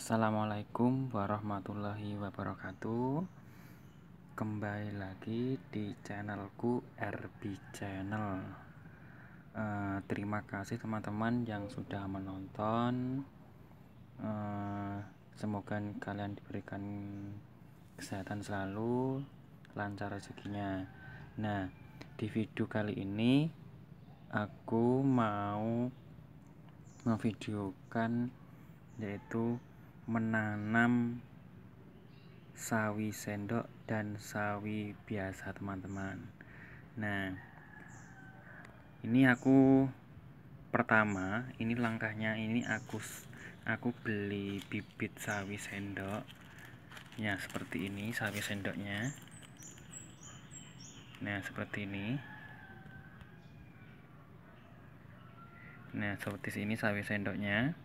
Assalamualaikum warahmatullahi wabarakatuh Kembali lagi di channelku RB Channel uh, Terima kasih teman-teman yang sudah menonton uh, Semoga kalian diberikan kesehatan selalu Lancar rezekinya Nah di video kali ini Aku mau memvideokan yaitu menanam sawi sendok dan sawi biasa teman-teman nah ini aku pertama ini langkahnya ini aku aku beli bibit sawi sendok ya seperti ini sawi sendoknya nah seperti ini nah seperti ini sawi sendoknya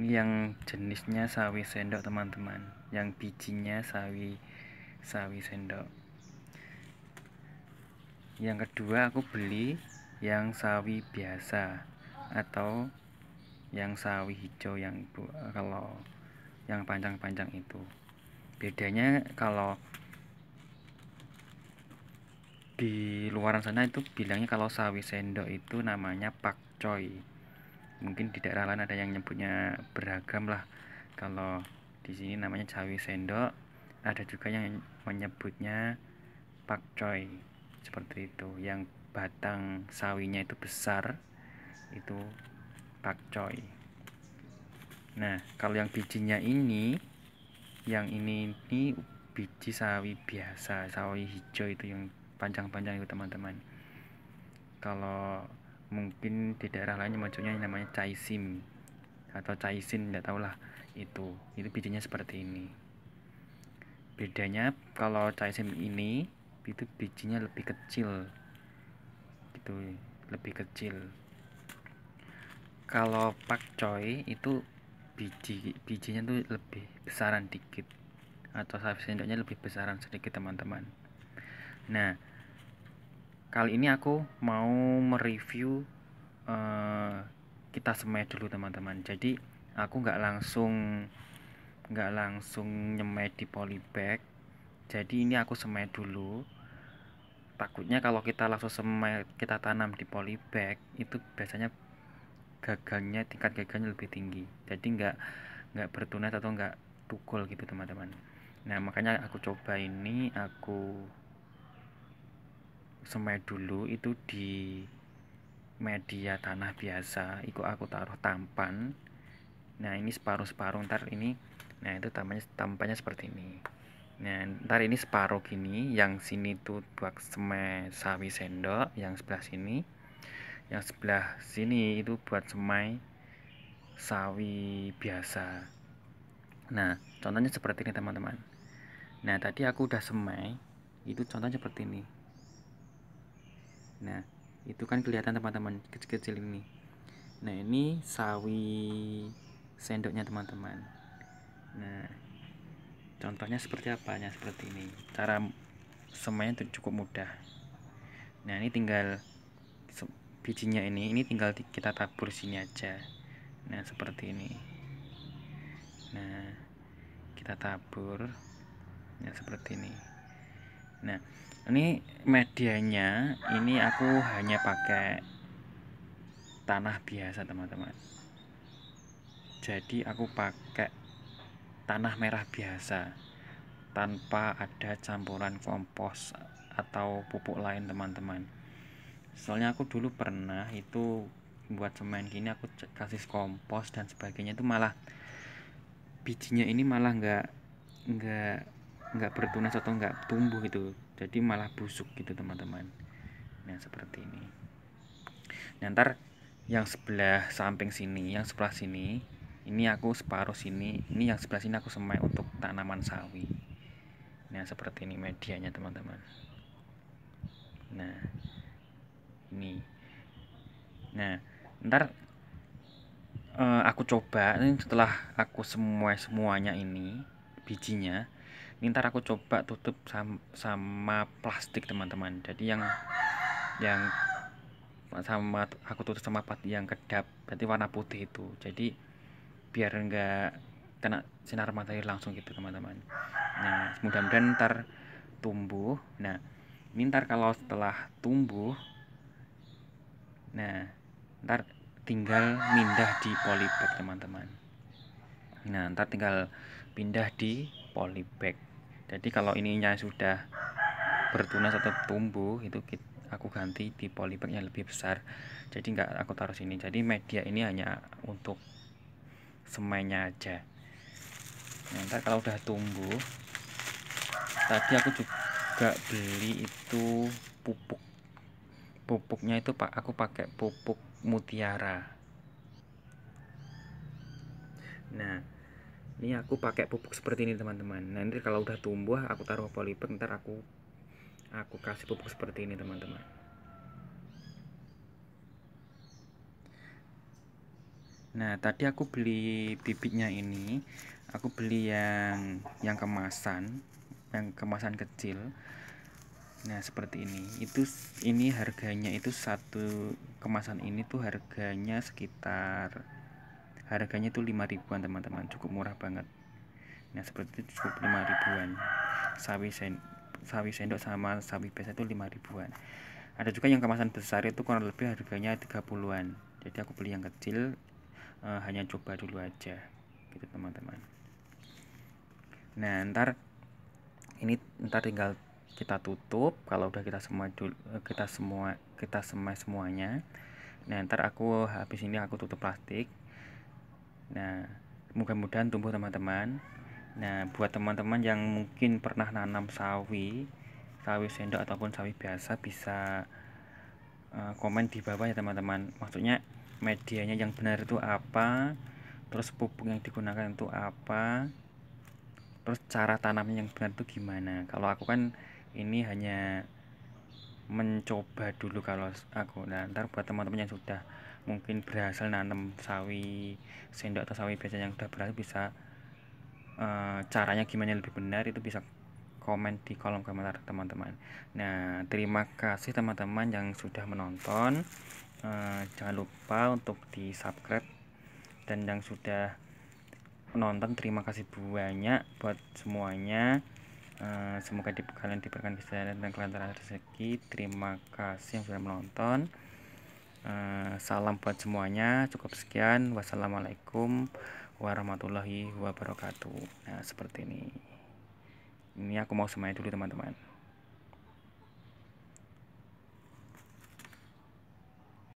ini yang jenisnya sawi sendok teman-teman yang bijinya sawi sawi sendok yang kedua aku beli yang sawi biasa atau yang sawi hijau yang bu, kalau yang panjang-panjang itu bedanya kalau di luaran sana itu bilangnya kalau sawi sendok itu namanya pakcoy mungkin di daerah lain ada yang nyebutnya beragam lah kalau di sini namanya sawi sendok ada juga yang menyebutnya pak coy seperti itu yang batang sawinya itu besar itu pak coy nah kalau yang bijinya ini yang ini ini biji sawi biasa sawi hijau itu yang panjang-panjang itu teman-teman kalau mungkin di daerah lainnya munculnya yang namanya caisim atau sin tidak tahulah itu itu bijinya seperti ini bedanya kalau caisim ini itu bijinya lebih kecil gitu lebih kecil kalau pak pakcoy itu biji bijinya tuh lebih besaran dikit atau sendoknya lebih besaran sedikit teman-teman nah kali ini aku mau mereview uh, kita semai dulu teman-teman jadi aku nggak langsung nggak langsung nyemai di polybag jadi ini aku semai dulu takutnya kalau kita langsung semai kita tanam di polybag itu biasanya gagangnya tingkat gagangnya lebih tinggi jadi nggak nggak bertunas atau nggak tukul gitu teman-teman nah makanya aku coba ini aku semai dulu itu di media tanah biasa ikut aku taruh tampan nah ini separuh-separuh ntar ini nah itu tampaknya tampannya seperti ini nah ntar ini separuh gini yang sini tuh buat semai sawi sendok yang sebelah sini yang sebelah sini itu buat semai sawi biasa nah contohnya seperti ini teman-teman nah tadi aku udah semai itu contohnya seperti ini Nah, itu kan kelihatan teman-teman kecil-kecil ini. Nah, ini sawi sendoknya teman-teman. Nah, contohnya seperti apa Ya, seperti ini. Cara semuanya itu cukup mudah. Nah, ini tinggal bijinya ini, ini tinggal kita tabur sini aja. Nah, seperti ini. Nah, kita tabur nah seperti ini nah ini medianya ini aku hanya pakai tanah biasa teman-teman jadi aku pakai tanah merah biasa tanpa ada campuran kompos atau pupuk lain teman-teman soalnya aku dulu pernah itu buat semen gini aku kasih kompos dan sebagainya itu malah bijinya ini malah nggak nggak nggak bertunas atau nggak tumbuh gitu jadi malah busuk gitu teman-teman nah seperti ini nah, ntar yang sebelah samping sini yang sebelah sini ini aku separuh sini ini yang sebelah sini aku semai untuk tanaman sawi nah seperti ini medianya teman-teman nah ini nah ntar uh, aku coba ini setelah aku semua semuanya ini bijinya ini ntar aku coba tutup sama, sama plastik teman-teman jadi yang yang sama aku tutup sama plat yang kedap berarti warna putih itu jadi biar enggak kena sinar matahari langsung gitu teman-teman nah mudah-mudahan ntar tumbuh nah ini ntar kalau setelah tumbuh nah ntar tinggal pindah di polybag teman-teman nah ntar tinggal pindah di polybag jadi kalau ininya sudah bertunas atau tumbuh itu aku ganti di polybag yang lebih besar jadi nggak aku taruh sini jadi media ini hanya untuk semennya aja Nanti kalau udah tumbuh tadi aku juga beli itu pupuk pupuknya itu pak aku pakai pupuk mutiara nah ini aku pakai pupuk seperti ini teman-teman nanti kalau udah tumbuh aku taruh polybag ntar aku aku kasih pupuk seperti ini teman-teman nah tadi aku beli bibitnya ini aku beli yang yang kemasan yang kemasan kecil Nah seperti ini itu ini harganya itu satu kemasan ini tuh harganya sekitar harganya itu 5 ribuan teman-teman cukup murah banget nah seperti itu cukup 5 ribuan sawi sen sawi sendok sama sawi biasa itu 5 ribuan ada juga yang kemasan besar itu kurang lebih harganya 30-an jadi aku beli yang kecil uh, hanya coba dulu aja gitu teman-teman nah ntar ini ntar tinggal kita tutup kalau udah kita semua eh, kita semua kita semai semuanya nah ntar aku habis ini aku tutup plastik Nah, mudah-mudahan tumbuh teman-teman. Nah, buat teman-teman yang mungkin pernah nanam sawi, sawi sendok ataupun sawi biasa bisa eh, komen di bawah ya teman-teman. Maksudnya medianya yang benar itu apa? Terus pupuk yang digunakan itu apa? Terus cara tanamnya yang benar itu gimana? Kalau aku kan ini hanya mencoba dulu kalau aku. Nah, ntar buat teman-teman yang sudah mungkin berhasil nanam sawi sendok atau sawi biasa yang sudah berhasil bisa e, caranya gimana lebih benar itu bisa komen di kolom komentar teman-teman nah terima kasih teman-teman yang sudah menonton e, jangan lupa untuk di subscribe dan yang sudah menonton terima kasih banyak buat semuanya uh, semoga di, kalian diberikan kesehatan dan kelancaran rezeki terima kasih yang sudah menonton Eh, salam buat semuanya cukup sekian wassalamualaikum warahmatullahi wabarakatuh nah seperti ini ini aku mau semai dulu teman-teman